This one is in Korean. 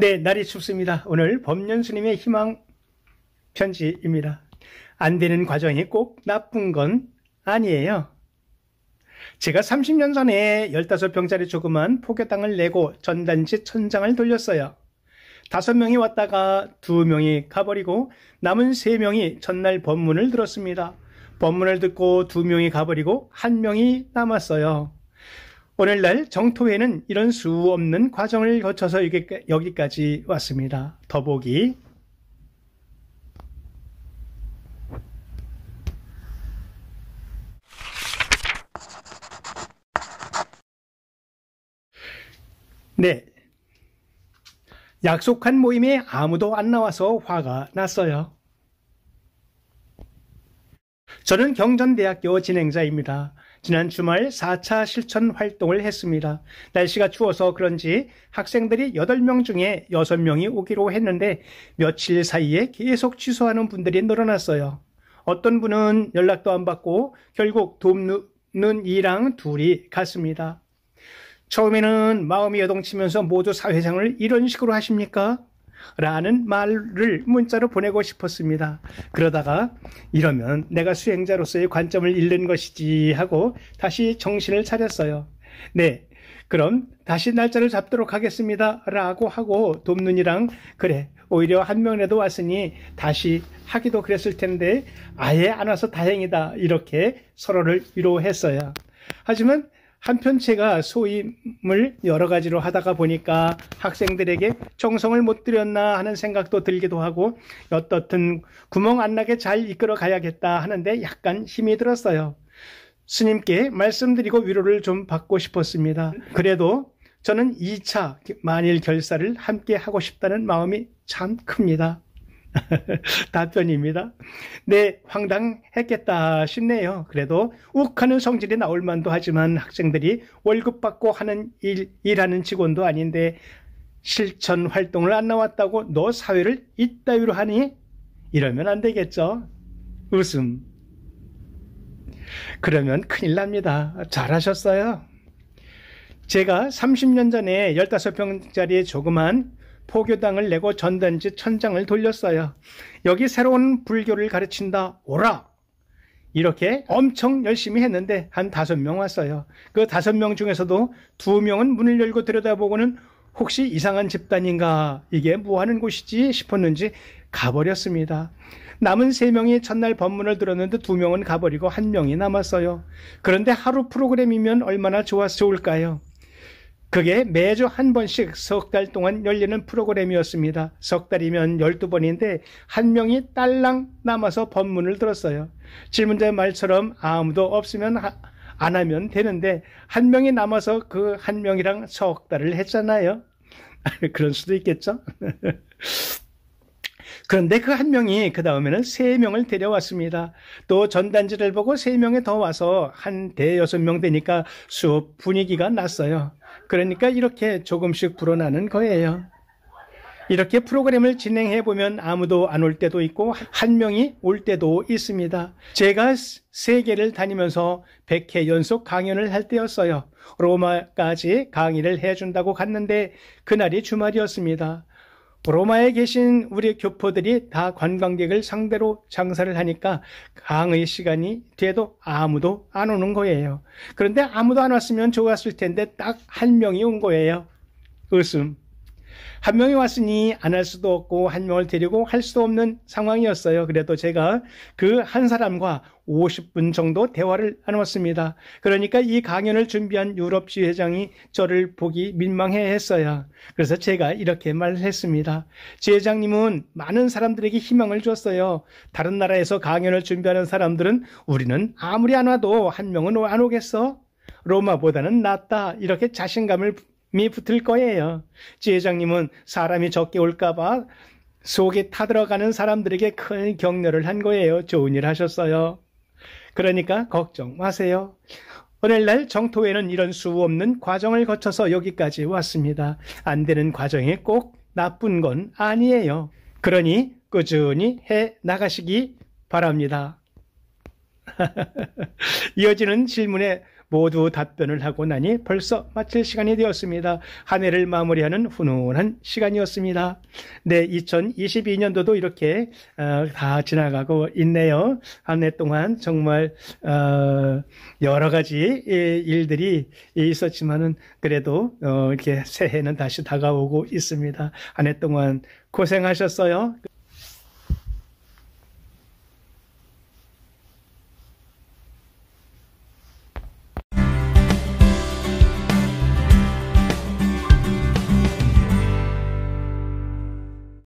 네, 날이 춥습니다. 오늘 법년 스님의 희망 편지입니다. 안 되는 과정이 꼭 나쁜 건 아니에요. 제가 30년 전에 15병짜리 조그만 포교 땅을 내고 전단지 천장을 돌렸어요. 다섯 명이 왔다가 두 명이 가버리고 남은 세 명이 전날 법문을 들었습니다. 법문을 듣고 두 명이 가버리고 한 명이 남았어요. 오늘날 정토회는 이런 수 없는 과정을 거쳐서 여기까지 왔습니다. 더보기 네. 약속한 모임에 아무도 안 나와서 화가 났어요. 저는 경전대학교 진행자입니다. 지난 주말 4차 실천 활동을 했습니다. 날씨가 추워서 그런지 학생들이 8명 중에 6명이 오기로 했는데 며칠 사이에 계속 취소하는 분들이 늘어났어요. 어떤 분은 연락도 안 받고 결국 돕는 이랑 둘이 갔습니다. 처음에는 마음이 여동치면서 모두 사회생을 활 이런 식으로 하십니까? 라는 말을 문자로 보내고 싶었습니다. 그러다가 이러면 내가 수행자로서의 관점을 잃는 것이지 하고 다시 정신을 차렸어요. 네. 그럼 다시 날짜를 잡도록 하겠습니다. 라고 하고 돕눈이랑 그래. 오히려 한 명이라도 왔으니 다시 하기도 그랬을 텐데 아예 안 와서 다행이다. 이렇게 서로를 위로했어요. 하지만 한편제가 소임을 여러 가지로 하다가 보니까 학생들에게 정성을 못드렸나 하는 생각도 들기도 하고 어떻든 구멍 안 나게 잘 이끌어 가야겠다 하는데 약간 힘이 들었어요. 스님께 말씀드리고 위로를 좀 받고 싶었습니다. 그래도 저는 2차 만일 결사를 함께 하고 싶다는 마음이 참 큽니다. 답변입니다. 네, 황당했겠다 싶네요. 그래도 욱하는 성질이 나올 만도 하지만 학생들이 월급 받고 하는 일, 일하는 직원도 아닌데 실천 활동을 안 나왔다고 너 사회를 이따위로 하니? 이러면 안 되겠죠. 웃음. 그러면 큰일 납니다. 잘하셨어요. 제가 30년 전에 15평짜리 조그만 포교당을 내고 전단지 천장을 돌렸어요. 여기 새로운 불교를 가르친다. 오라! 이렇게 엄청 열심히 했는데 한 다섯 명 왔어요. 그 다섯 명 중에서도 두 명은 문을 열고 들여다보고는 혹시 이상한 집단인가 이게 뭐하는 곳이지 싶었는지 가버렸습니다. 남은 세 명이 첫날 법문을 들었는데 두 명은 가버리고 한 명이 남았어요. 그런데 하루 프로그램이면 얼마나 좋았 을까요 그게 매주 한 번씩 석 달 동안 열리는 프로그램이었습니다. 석 달이면 12번인데 한 명이 딸랑 남아서 법문을 들었어요. 질문자의 말처럼 아무도 없으면 하, 안 하면 되는데 한 명이 남아서 그 한 명이랑 석 달을 했잖아요. 그런 수도 있겠죠. 그런데 그 한 명이 그 다음에는 세 명을 데려왔습니다. 또 전단지를 보고 세 명이 더 와서 한 대여섯 명 되니까 수업 분위기가 났어요. 그러니까 이렇게 조금씩 불어나는 거예요. 이렇게 프로그램을 진행해 보면 아무도 안 올 때도 있고 한 명이 올 때도 있습니다. 제가 세계를 다니면서 100회 연속 강연을 할 때였어요. 로마까지 강의를 해준다고 갔는데 그날이 주말이었습니다. 로마에 계신 우리 교포들이 다 관광객을 상대로 장사를 하니까 강의 시간이 돼도 아무도 안 오는 거예요. 그런데 아무도 안 왔으면 좋았을 텐데 딱 한 명이 온 거예요. 웃음. 한 명이 왔으니 안 할 수도 없고 한 명을 데리고 할 수도 없는 상황이었어요. 그래도 제가 그 한 사람과 50분 정도 대화를 나눴습니다. 그러니까 이 강연을 준비한 유럽 지회장이 저를 보기 민망해 했어요. 그래서 제가 이렇게 말을 했습니다. 지회장님은 많은 사람들에게 희망을 줬어요. 다른 나라에서 강연을 준비하는 사람들은 우리는 아무리 안 와도 한 명은 안 오겠어? 로마보다는 낫다. 이렇게 자신감을 미 붙을 거예요. 지회장님은 사람이 적게 올까봐 속에 타들어가는 사람들에게 큰 격려를 한 거예요. 좋은 일 하셨어요. 그러니까 걱정 마세요. 오늘날 정토회는 이런 수 없는 과정을 거쳐서 여기까지 왔습니다. 안 되는 과정이 꼭 나쁜 건 아니에요. 그러니 꾸준히 해 나가시기 바랍니다. 이어지는 질문에 모두 답변을 하고 나니 벌써 마칠 시간이 되었습니다. 한 해를 마무리하는 훈훈한 시간이었습니다. 네, 2022년도도 이렇게 어, 다 지나가고 있네요. 한 해 동안 정말 어, 여러 가지 예, 일들이 있었지만은 그래도 어, 이렇게 새해는 다시 다가오고 있습니다. 한 해 동안 고생하셨어요.